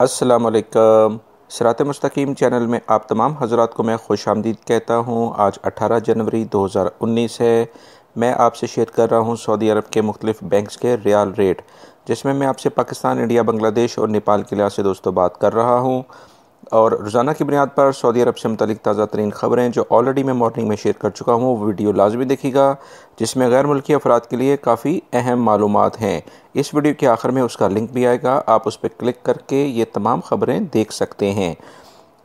असलकम सरात मस्तकीम चैनल में आप तमाम हजरात को मैं खुश आमदीद कहता हूँ आज 18 जनवरी दो हज़ार उन्नीस है मैं आपसे शेयर कर रहा हूँ सऊदी अरब के मुख्तलिफ बैंक के रियाल रेट जिसमें मैं आपसे पाकिस्तान इंडिया बंग्लादेश और नेपाल के लिहाज से दोस्तों बात कर रहा हूँ और रोज़ाना की बुनियाद पर सऊदी अरब से मतलब ताज़ा तरीन खबरें जो ऑलरेडी मैं मॉर्निंग में शेयर कर चुका हूँ वो वीडियो लाजमी देखेगा जिसमें गैर मुल्की अफराद के लिए काफ़ी अहम मालूम हैं इस वीडियो के आखिर में उसका लिंक भी आएगा आप उस पर क्लिक करके ये तमाम खबरें देख सकते हैं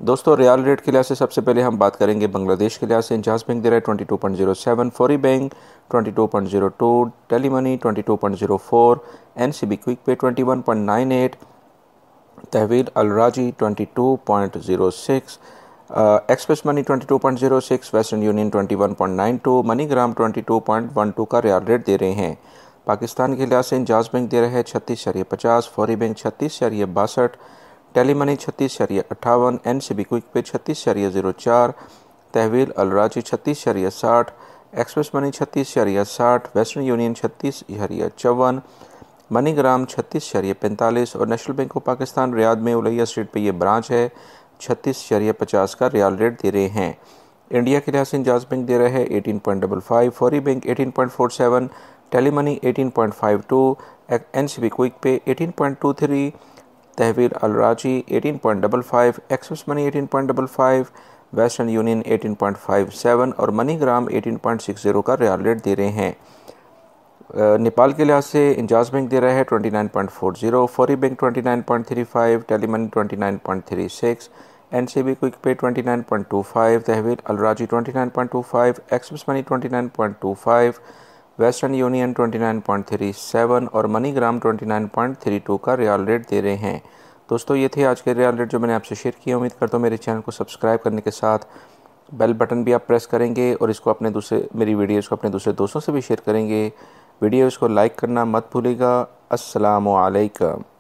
दोस्तों रियाल रेट के लिहाज से सबसे पहले हम बात करेंगे बांग्लादेश के लिहाज से इंजाज बैंक दे रहा है twenty two point zero seven Fawri bank twenty two point zero two telemoney twenty two point zero four N C B quick pay twenty one point nine eight Tahweel Al Rajhi 22.06 express money 22.06 western union 21.92 MoneyGram 22.12 का riyal rate दे रहे हैं पाकिस्तान के लिहाज से इंजाज bank दे रहे हैं छत्तीस शरीय पचास फौरी बैंक छत्तीस शरीय बासठ टेली मनी छत्तीस शरीय अट्ठावन एन सी बी क्विक पे छत्तीस शरीय ज़ीरो चार तहवील अलराजी छत्तीस शरीय साठ एक्सप्रेस मनी छत्तीस शरिया साठ वेस्टर्न यूनियन छत्तीस शरीय चौवन मनी ग्राम छत्तीस शरीय पैंतालीस और national bank of Pakistan Riyadh में उलैया स्ट्रीट पर यह ब्रांच है छत्तीस शरीय पचास का रियाल रेट दे रहे हैं इंडिया के लिहाज से इंजाज बैंक दे रहा है eighteen point double five Fawri bank eighteen point four seven telemoney eighteen point five two N C B quick pay eighteen point two three Tahweel Al Rajhi eighteen point double five express money eighteen point double five western union eighteen point five seven और MoneyGram eighteen point six zero का riyal rate दे रहे हैं नेपाल के लिहाज से इंजाज bank दे रहा है 29.40 Fawri bank 29.35 telemoney 29.36 N C B quick pay 29.25 Tahweel Al Rajhi 29.25 express money 29.25 western union 29.37 और मनी ग्राम 29.32 का रियल रेट दे रहे हैं दोस्तों ये थे आज के रियल रेट जो मैंने आपसे शेयर किया उम्मीद करता हूँ मेरे चैनल को सब्सक्राइब करने के साथ बेल बटन भी आप प्रेस करेंगे और इसको अपने दूसरे मेरी वीडियोज़ को अपने दूसरे दोस्तों से भी शेयर करेंगे वीडियोस को लाइक करना मत भूलिएगा अस्सलाम वालेकुम